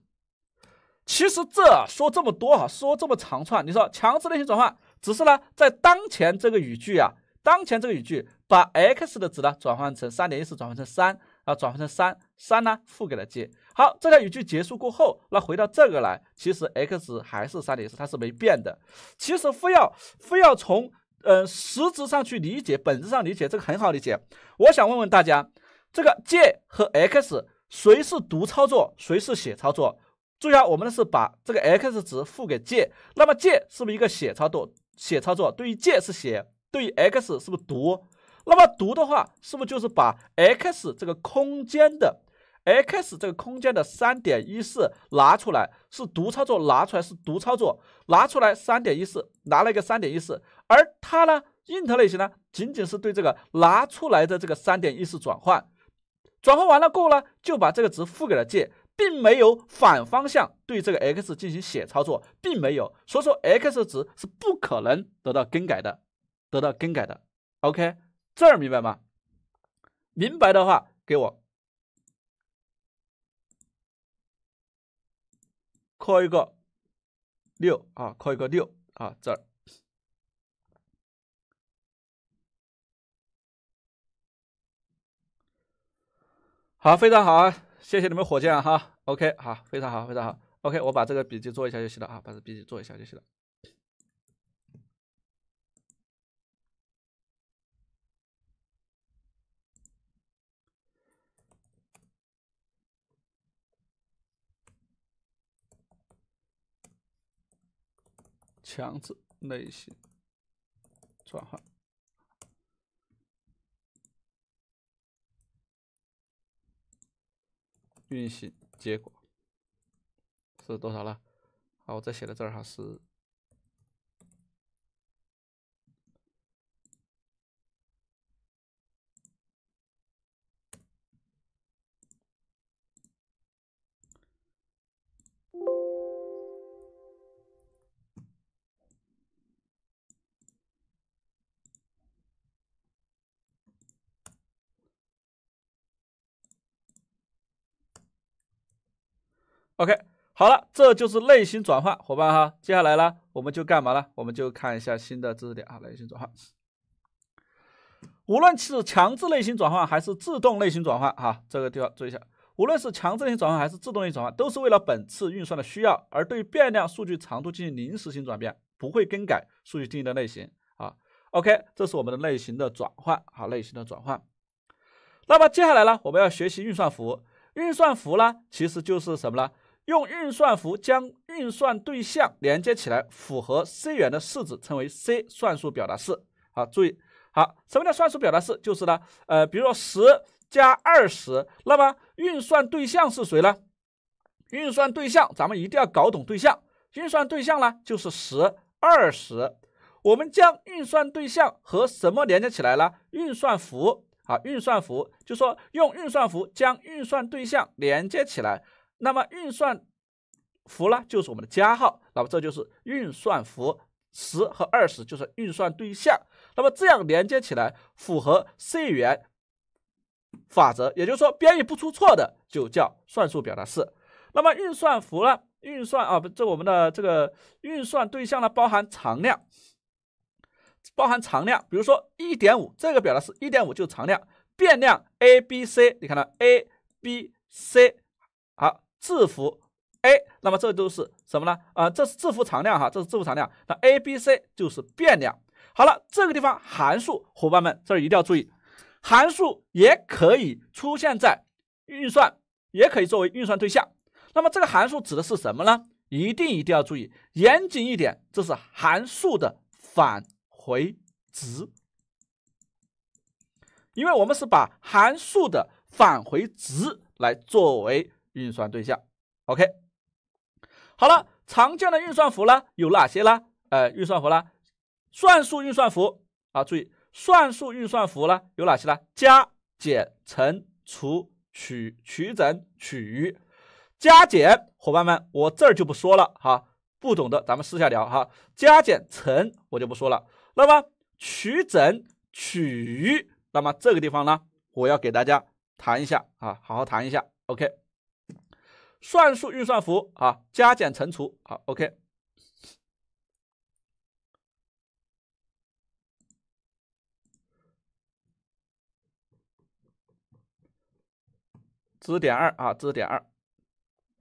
其实这说这么多哈，说这么长串，你说强制类型转换，只是呢，在当前这个语句啊。当前这个语句把 x 的值呢转换成三点一四，转换成三啊，转换成三，三呢付给了 j。好，这条语句结束过后，那回到这个来，其实 x 还是三点一四，它是没变的。其实非要非要从呃实质上去理解，本质上理解这个很好理解。我想问问大家，这个 j 和 x 谁是读操作，谁是写操作？注意啊，我们是把这个 x 值付给 j，那么 j 是不是一个写操作？写操作对于 j 是写。对 x 是不是读？那么读的话，是不是就是把 x 这个空间的 x 这个空间的三点一四拿出来？是读操作拿出来，是读操作拿出来三点一四，拿了一个三点一四。而它呢，int 类型呢，仅仅是对这个拿出来的这个三点一四转换，转换完了过后呢，就把这个值赋给了 j，并没有反方向对这个 x 进行写操作，并没有，所以说 x 值是不可能得到更改的。得到更改的，OK，这儿明白吗？明白的话，给我扣一个六啊，扣一个六啊，这儿。好，非常好，啊！谢谢你们火箭啊哈，OK，好，非常好，非常好，OK，我把这个笔记做一下就行了啊，把这笔记做一下就行了。强制类型转换，运行结果是多少了？好，我再写到这儿哈是。OK，好了，这就是类型转换，伙伴哈。接下来呢，我们就干嘛呢？我们就看一下新的知识点啊，类型转换。无论是强制类型转换还是自动类型转换，哈，这个地方注意一下，无论是强制类型转换还是自动类型转换，都是为了本次运算的需要而对变量数据长度进行临时性转变，不会更改数据定义的类型啊。OK，这是我们的类型的转换好，类型的转换。那么接下来呢，我们要学习运算符，运算符呢，其实就是什么呢？用运算符将运算对象连接起来，符合 C 语言的式子称为 C 算术表达式。好，注意，好，什么叫算术表达式？就是呢，呃，比如说十加二十，那么运算对象是谁呢？运算对象咱们一定要搞懂对象。运算对象呢，就是十、二十。我们将运算对象和什么连接起来呢？运算符啊，运算符，就说用运算符将运算对象连接起来。那么运算符呢，就是我们的加号，那么这就是运算符十和二十就是运算对象，那么这样连接起来符合 C 语言法则，也就是说编译不出错的就叫算术表达式。那么运算符呢，运算啊，不，这我们的这个运算对象呢，包含常量，包含常量，比如说一点五这个表达式一点五就是常量，变量 a、b、c，你看到 a、b、c 好。字符 a，那么这都是什么呢？啊，这是字符常量哈，这是字符常量。那 a、b、c 就是变量。好了，这个地方函数，伙伴们这儿一定要注意，函数也可以出现在运算，也可以作为运算对象。那么这个函数指的是什么呢？一定一定要注意，严谨一点，这是函数的返回值，因为我们是把函数的返回值来作为。运算对象，OK，好了，常见的运算符呢有哪些呢？呃，运算符呢，算术运算符啊，注意算术运算符呢有哪些呢？加、减、乘、除、取取整、取余。加减，伙伴们，我这儿就不说了哈，不懂的咱们私下聊哈。加减乘我就不说了，那么取整取余，那么这个地方呢，我要给大家谈一下啊，好好谈一下，OK。算术运算符啊，加减乘除，好，OK。知识点二啊，知识点二，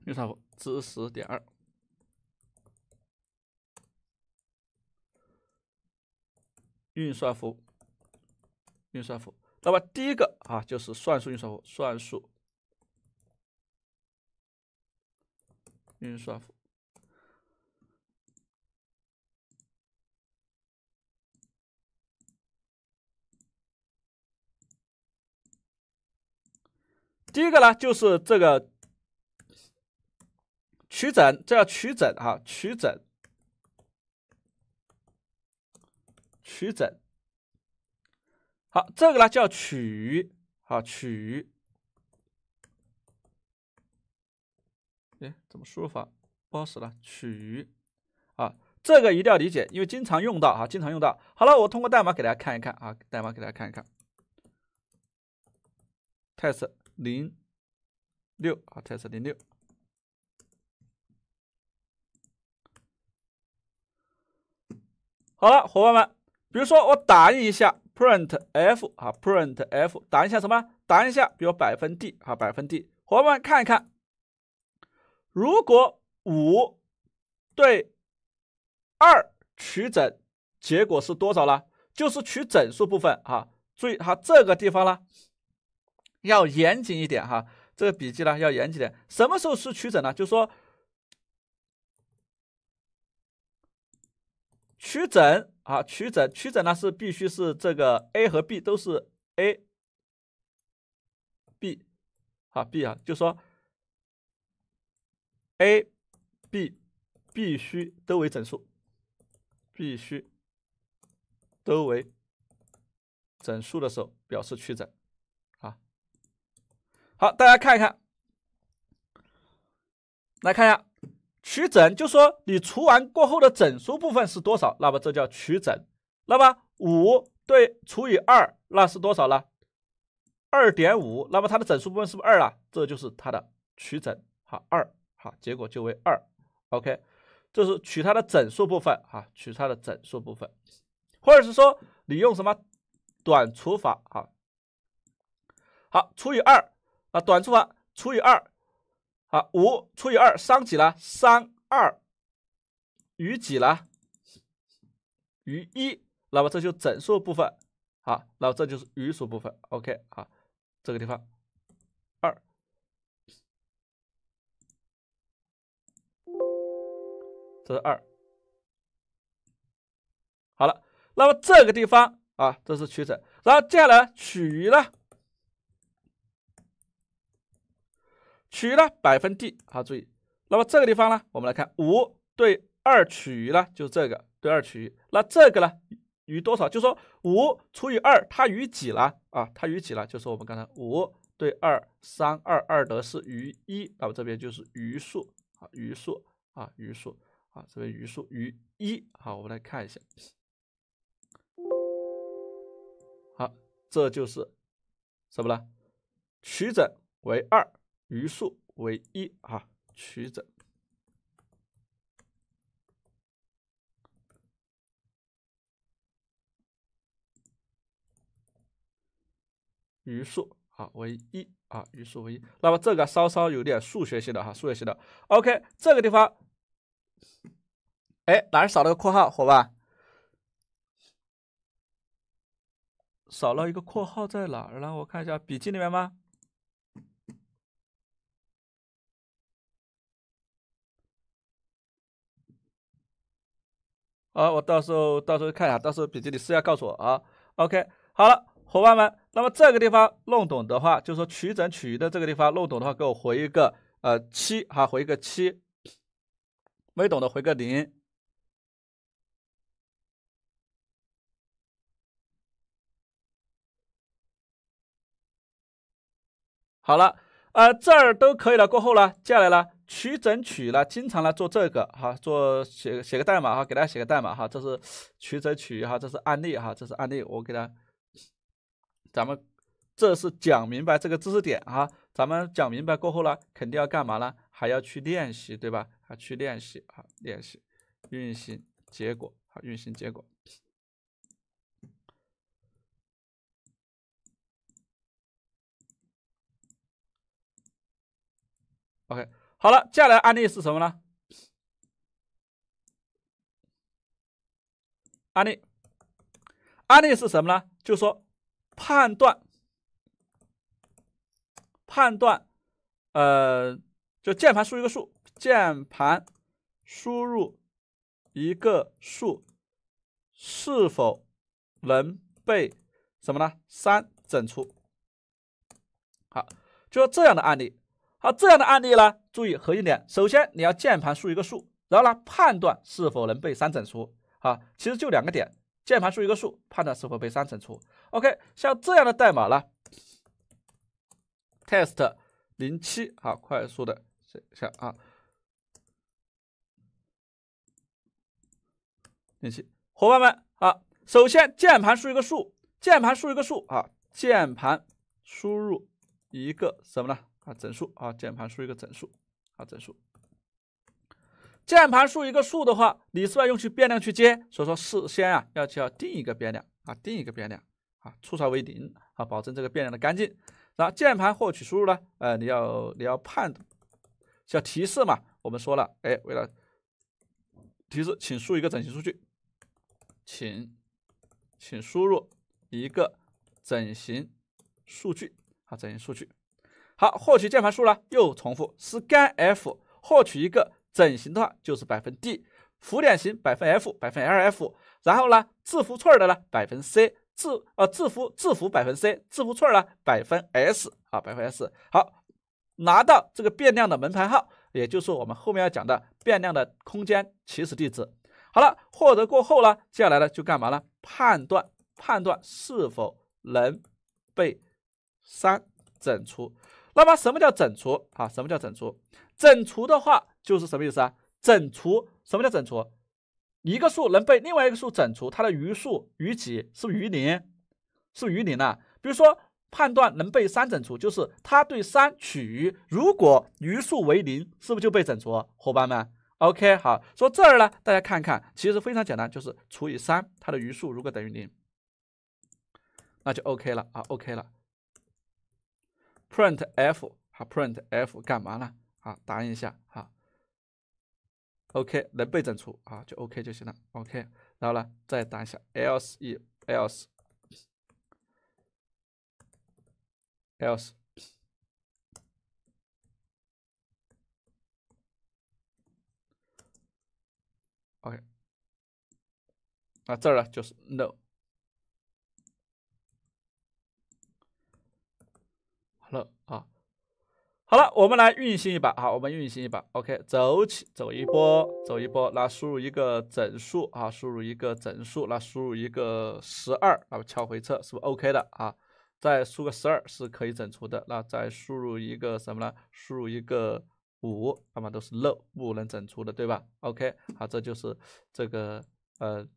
运算符知识点二，运算符，运算符。那么第一个啊，就是算术运算符，算术。运算符。第一个呢，就是这个取整，这叫取整哈，取整，取整。好，这个呢叫取，好取。哎，怎么输入法不好使了？取啊，这个一定要理解，因为经常用到啊，经常用到。好了，我通过代码给大家看一看啊，代码给大家看一看。test 零六啊，test 零六。好了，伙伴们，比如说我打印一下 print f 啊，print f 打一下什么？打印一下，比如百分 d 啊，百分 d。伙伴们看一看。如果五对二取整，结果是多少呢？就是取整数部分，啊。注意哈，这个地方呢要严谨一点，哈。这个笔记呢要严谨点。什么时候是取整呢？就是说取整啊，取整，取整呢是必须是这个 a 和 b 都是 a，b 啊 b 啊，就说。a、b 必须都为整数，必须都为整数的时候，表示取整，啊。好，大家看一看，来看一下取整，就说你除完过后的整数部分是多少，那么这叫取整。那么五对除以二，那是多少呢？二点五，那么它的整数部分是不是二了？这就是它的取整，好二。好，结果就为二，OK，这是取它的整数部分，哈，取它的整数部分，或者是说你用什么短除法，哈，好，除以二，啊，短除法，除以二，好，五除以二商几呢？商二，余几呢？余一，那么这就整数部分，好，那么这就是余数部分，OK，好，这个地方。这是二，好了，那么这个地方啊，这是取整，然后接下来取余呢，取余呢百分 d，好注意，那么这个地方呢，我们来看五对二取余呢，就是这个对二取余，那这个呢余多少？就说五除以二，它余几了啊？它余几了？就是我们刚才五对二三二二得四余一，那么这边就是余数啊余数啊余数。啊，这边余数余一，好，我们来看一下。好，这就是什么呢？取整为二，余数为一啊。取整余数啊为一啊，余数为一。那么这个稍稍有点数学性的哈，数学性的。OK，这个地方。哎，哪儿少了个括号，伙伴？少了一个括号在哪儿？呢？我看一下笔记里面吗？啊，我到时候到时候看一下，到时候笔记里私下告诉我啊。OK，好了，伙伴们，那么这个地方弄懂的话，就是说取整取余的这个地方弄懂的话，给我回一个呃七哈，回一个七。没懂的回个零。好了，啊，这儿都可以了。过后呢，接下来呢，取整取了，经常来做这个哈，做写写个代码哈，给大家写个代码哈。这是取整取哈，这是案例哈，这是案例。我给他，咱们这是讲明白这个知识点哈。咱们讲明白过后呢，肯定要干嘛呢？还要去练习，对吧？啊，去练习啊，练习运行结果啊，运行结果。OK，好了，接下来案例是什么呢？案例，案例是什么呢？就说判断。判断，呃，就键盘输一个数，键盘输入一个数，是否能被什么呢？三整除。好，就这样的案例。好，这样的案例呢，注意核心点，首先你要键盘输一个数，然后呢，判断是否能被三整除。啊，其实就两个点，键盘输一个数，判断是否被三整除。OK，像这样的代码呢。test 零七啊，快速的写一下啊，零七，伙伴们啊，首先键盘输一个数，键盘输一个数啊，键盘输入一个什么呢？啊，整数啊，键盘输一个整数啊，整数。键盘输一个数的话，你是要用去变量去接，所以说事先啊，要去要定一个变量啊，定一个变量啊，初始为零啊，保证这个变量的干净。然后键盘获取输入呢？呃，你要你要判断，叫提示嘛？我们说了，哎，为了提示，请输一个整形数据，请请输入一个整形数据。好，整形数据。好，获取键盘数呢？又重复，是 n F 获取一个整形的话，就是百分 D，浮点型百分 F，百分 LF，然后呢，字符串的呢百分 C。字啊字符字符百分 c 字符串呢百分 s 啊百分 s 好拿到这个变量的门牌号，也就是我们后面要讲的变量的空间起始地址。好了，获得过后呢，接下来呢就干嘛呢？判断判断是否能被三整除。那么什么叫整除啊？什么叫整除？整除的话就是什么意思啊？整除什么叫整除？一个数能被另外一个数整除，它的余数余几？是不余零？是不余零了？比如说判断能被三整除，就是它对三取余，如果余数为零，是不是就被整除？伙伴们，OK？好，说这儿呢，大家看看，其实非常简单，就是除以三，它的余数如果等于零，那就 OK 了啊，OK 了。print f，好，print f 干嘛呢？好，打印一下，好。OK，能被整除啊，就 OK 就行了。OK，然后呢，再打一下 else else else。OK，那这儿呢就是 no。好了，我们来运行一把，好，我们运行一把，OK，走起，走一波，走一波。那输入一个整数，啊，输入一个整数，那输入一个十二，啊，敲回车，是不是 OK 的啊？再输个十二是可以整除的，那再输入一个什么呢？输入一个五，那么都是漏，不能整除的，对吧？OK，好，这就是这个呃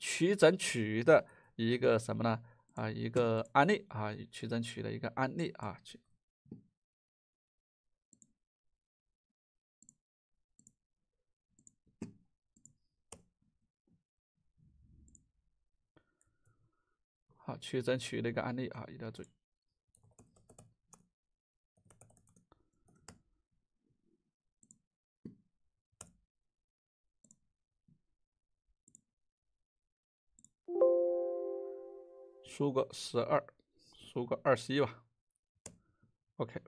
取整取的一个什么呢？啊，一个案例啊，取整取的一个案例啊。去争取那个案例啊，一定注意。输个十二，输个二十一吧。OK，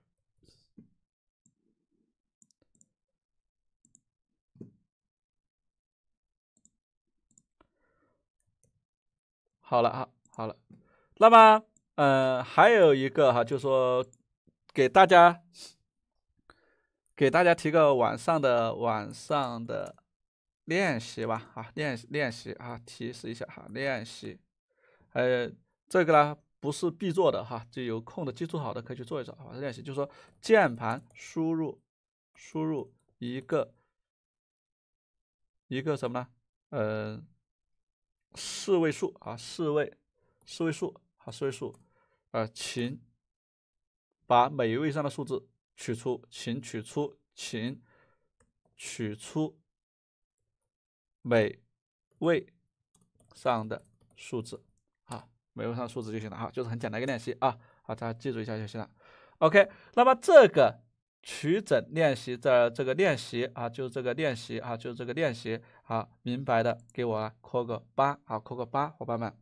好了啊，好了。那么，呃，还有一个哈，就说给大家给大家提个晚上的晚上的练习吧，啊，练习练习啊，提示一下哈，练习，呃，这个呢不是必做的哈，就有空的基础好的可以去做一做啊，练习，就是说键盘输入输入一个一个什么呢？嗯，四位数啊，四位四位数。好，四位数，呃，请把每一位上的数字取出，请取出，请取出每位上的数字，啊，每位上的数字就行了，哈，就是很简单一个练习啊，好，大家记住一下就行了。OK，那么这个取整练习，这这个练习啊，就是这个练习啊，就是这个练习，好，明白的给我扣个八，好，扣个八，伙伴们。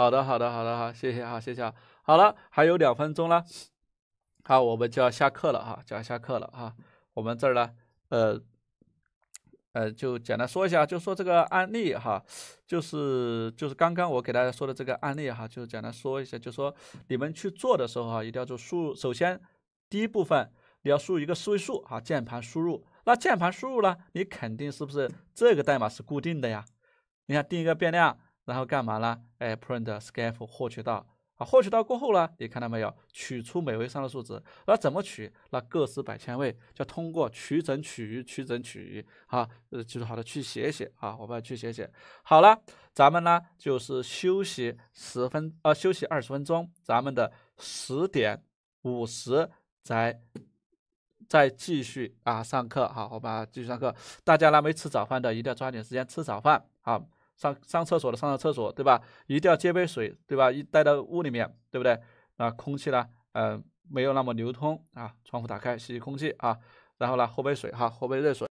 好的，好的，好的，好，谢谢，好，谢谢，好了，还有两分钟了，好，我们就要下课了，哈，就要下课了，哈，我们这儿呢，呃，呃，就简单说一下，就说这个案例，哈，就是就是刚刚我给大家说的这个案例，哈，就简单说一下，就说你们去做的时候，哈，一定要做输入，首先第一部分你要输入一个四位数，哈，键盘输入，那键盘输入呢，你肯定是不是这个代码是固定的呀？你看，定一个变量。然后干嘛呢？哎，print scale 获取到啊，获取到过后呢，你看到没有？取出每位上的数值，那怎么取？那个十、百、千位，就通过取整、取余、取整、取余啊。呃，记住，好的，去写写啊。我们去写写。好了，咱们呢就是休息十分啊，休息二十分钟。咱们的十点五十再再继续啊上课好，我们继续上课。大家呢没吃早饭的，一定要抓紧时间吃早饭啊。上上厕所的上上厕所，对吧？一定要接杯水，对吧？一带到屋里面，对不对？啊，空气呢，嗯，没有那么流通啊，窗户打开，吸吸空气啊，然后呢，喝杯水哈，喝杯热水。